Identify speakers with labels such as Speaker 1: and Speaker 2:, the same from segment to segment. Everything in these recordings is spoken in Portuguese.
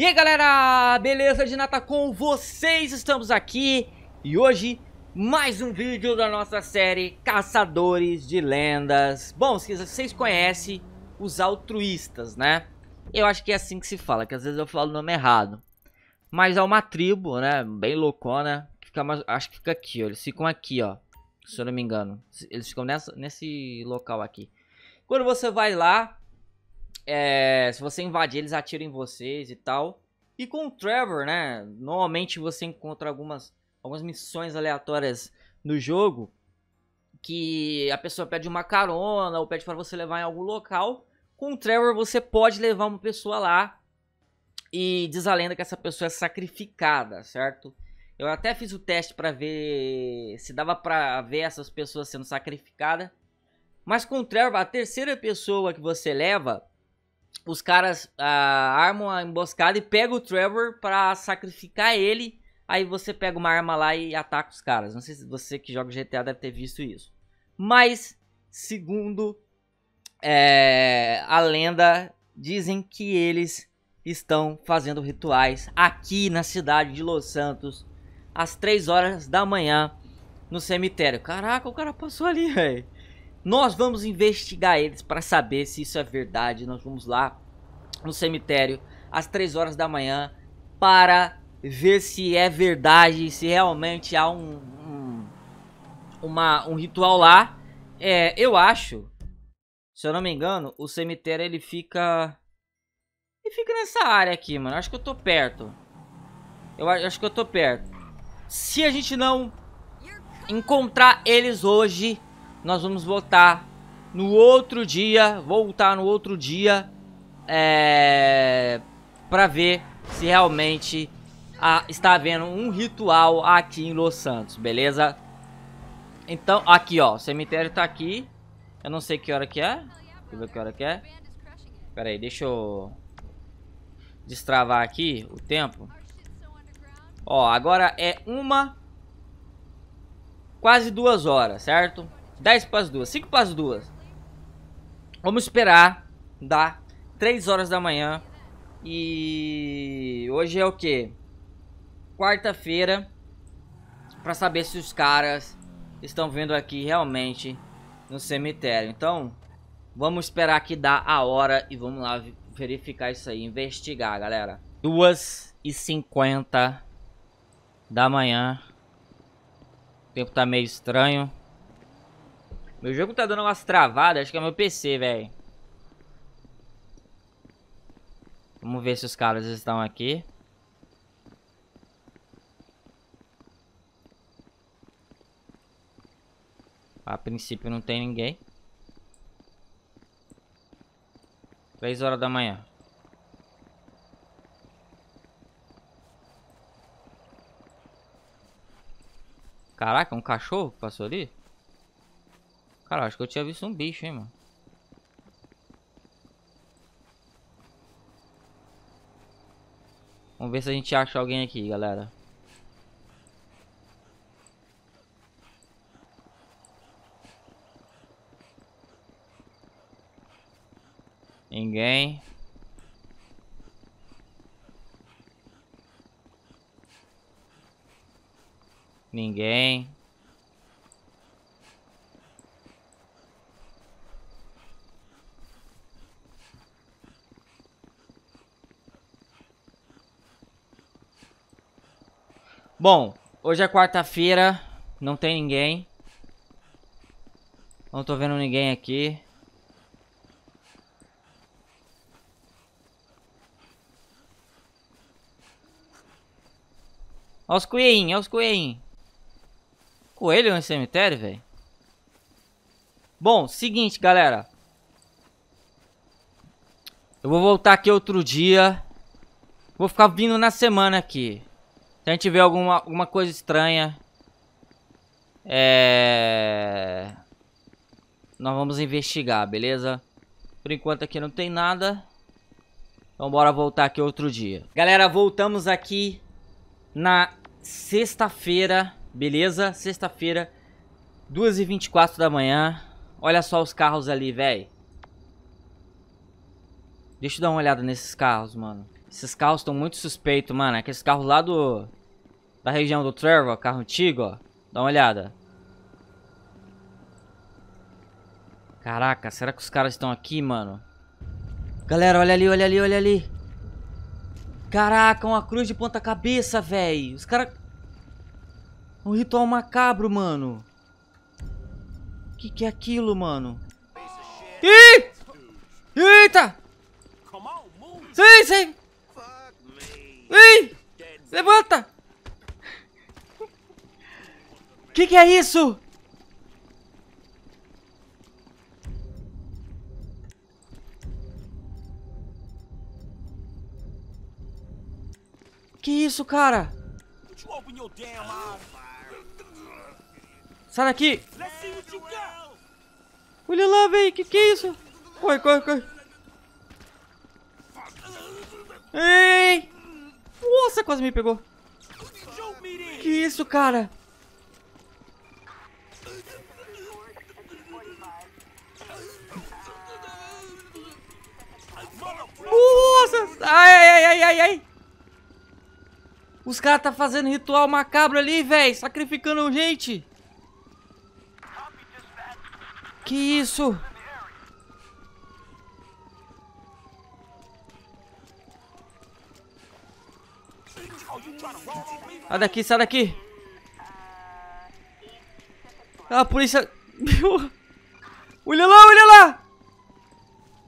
Speaker 1: E aí galera, beleza de nata com vocês? Estamos aqui e hoje mais um vídeo da nossa série Caçadores de Lendas. Bom, vocês conhecem os altruístas, né? Eu acho que é assim que se fala, que às vezes eu falo o nome errado. Mas há é uma tribo, né, bem loucona, que fica mais, acho que fica aqui, ó, eles ficam aqui, ó, se eu não me engano. Eles ficam nessa, nesse local aqui. Quando você vai lá, é, se você invadir, eles atiram em vocês e tal. E com o Trevor, né? Normalmente você encontra algumas, algumas missões aleatórias no jogo que a pessoa pede uma carona ou pede para você levar em algum local. Com o Trevor, você pode levar uma pessoa lá e diz a lenda que essa pessoa é sacrificada, certo? Eu até fiz o teste para ver se dava para ver essas pessoas sendo sacrificadas. Mas com o Trevor, a terceira pessoa que você leva, os caras uh, armam a emboscada e pegam o Trevor para sacrificar ele. Aí você pega uma arma lá e ataca os caras. Não sei se você que joga GTA deve ter visto isso. Mas, segundo é, a lenda, dizem que eles estão fazendo rituais aqui na cidade de Los Santos às 3 horas da manhã no cemitério. Caraca, o cara passou ali, velho. Nós vamos investigar eles para saber se isso é verdade. Nós vamos lá no cemitério às 3 horas da manhã para ver se é verdade, se realmente há um, um, uma, um ritual lá. É, eu acho, se eu não me engano, o cemitério ele fica... Ele fica nessa área aqui, mano. acho que eu tô perto. Eu acho que eu tô perto. Se a gente não encontrar eles hoje nós vamos voltar no outro dia, voltar no outro dia, é, para ver se realmente a, ah, está havendo um ritual aqui em Los Santos, beleza? Então, aqui ó, o cemitério tá aqui, eu não sei que hora que é, deixa eu ver que hora que é. Pera aí, deixa eu destravar aqui o tempo. Ó, agora é uma, quase duas horas, certo? 10 para as duas, 5 para as duas. Vamos esperar, dá 3 horas da manhã. E hoje é o que? Quarta-feira. Pra saber se os caras estão vindo aqui realmente no cemitério. Então, vamos esperar que dá a hora e vamos lá verificar isso aí, investigar, galera. 2 h 50 da manhã. O tempo tá meio estranho. Meu jogo tá dando umas travadas, acho que é meu PC, velho. Vamos ver se os caras estão aqui. A princípio não tem ninguém. 3 horas da manhã. Caraca, um cachorro passou ali? Cara, acho que eu tinha visto um bicho, hein, mano. Vamos ver se a gente acha alguém aqui, galera. Ninguém. Ninguém. Bom, hoje é quarta-feira, não tem ninguém. Não tô vendo ninguém aqui. Olha os coelhinhos, olha os coelhinhos. Coelho no cemitério, velho? Bom, seguinte, galera. Eu vou voltar aqui outro dia. Vou ficar vindo na semana aqui. Se a gente vê alguma, alguma coisa estranha, é... Nós vamos investigar, beleza? Por enquanto aqui não tem nada. Então bora voltar aqui outro dia. Galera, voltamos aqui na sexta-feira, beleza? Sexta-feira, 2h24 da manhã. Olha só os carros ali, velho. Deixa eu dar uma olhada nesses carros, mano. Esses carros estão muito suspeitos, mano. É aqueles carros lá do da região do Trevor, carro antigo, ó. Dá uma olhada. Caraca, será que os caras estão aqui, mano? Galera, olha ali, olha ali, olha ali. Caraca, uma cruz de ponta cabeça, velho. Os caras... Um ritual macabro, mano. O que, que é aquilo, mano? Ih! Eita! Sim, sim! Ih! Levanta! Que que é isso? Que isso, cara? Sai daqui! Olha lá, velho, que que é isso? Corre, corre, corre! Ei! Nossa, quase me pegou! Que isso, cara? ai, ai. Os caras tá fazendo ritual macabro ali, velho. Sacrificando gente. Que isso? Sai daqui, sai daqui. Ah, a polícia... olha lá, olha lá.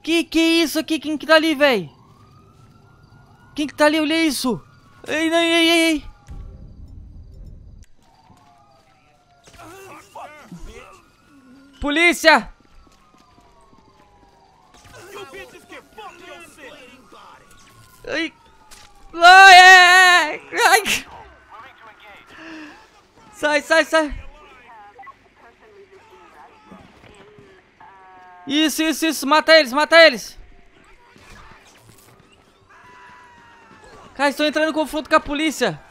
Speaker 1: Que que é isso aqui? Quem que tá ali, velho? Quem que tá ali? Olha isso! Ei, ei, ei, ei, ei! Polícia! Ai! Ai, ai, ai! Sai, sai, sai! Isso, isso, isso! Mata eles, mata eles! Cara, estou entrando em confronto com a polícia.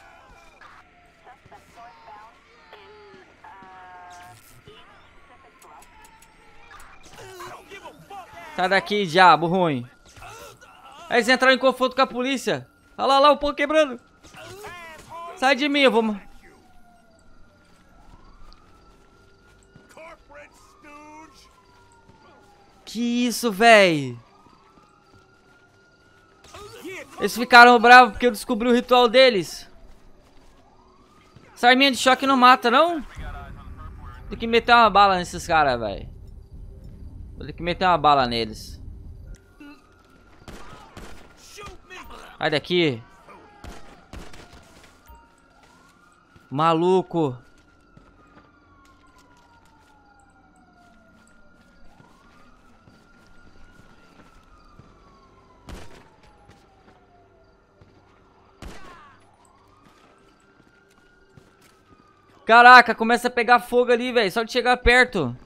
Speaker 1: Sai daqui, diabo ruim. Eles é entraram em confronto com a polícia. Olha lá, olha lá, o pão quebrando. Sai de mim, eu vou... Que isso, velho? Eles ficaram bravos porque eu descobri o ritual deles. Essa arminha de choque não mata, não? Tem que meter uma bala nesses caras, velho. Vou ter que meter uma bala neles. Sai daqui. Maluco. Caraca, começa a pegar fogo ali, velho. Só de chegar perto.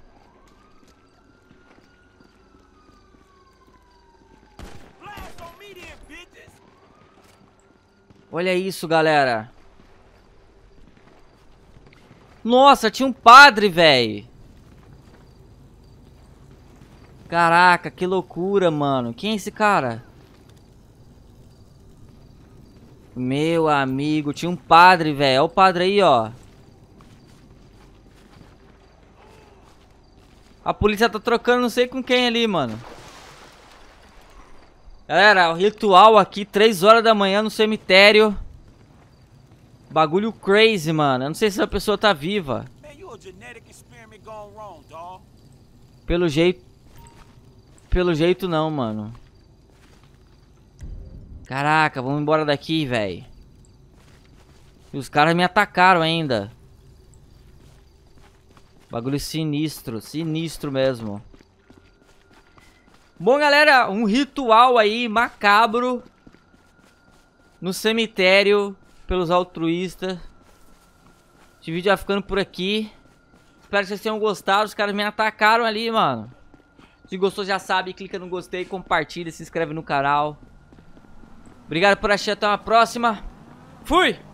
Speaker 1: Olha isso, galera. Nossa, tinha um padre, velho. Caraca, que loucura, mano. Quem é esse cara? Meu amigo, tinha um padre, velho. Olha o padre aí, ó. A polícia tá trocando não sei com quem ali, mano. Galera, o ritual aqui, 3 horas da manhã no cemitério. Bagulho crazy, mano. Eu não sei se a pessoa tá viva. Pelo jeito... Pelo jeito não, mano. Caraca, vamos embora daqui, velho. E os caras me atacaram ainda. Bagulho sinistro, sinistro mesmo. Bom, galera, um ritual aí macabro no cemitério pelos altruístas. Esse vídeo vai ficando por aqui. Espero que vocês tenham gostado. Os caras me atacaram ali, mano. Se gostou, já sabe. Clica no gostei, compartilha, se inscreve no canal. Obrigado por assistir. Até uma próxima. Fui!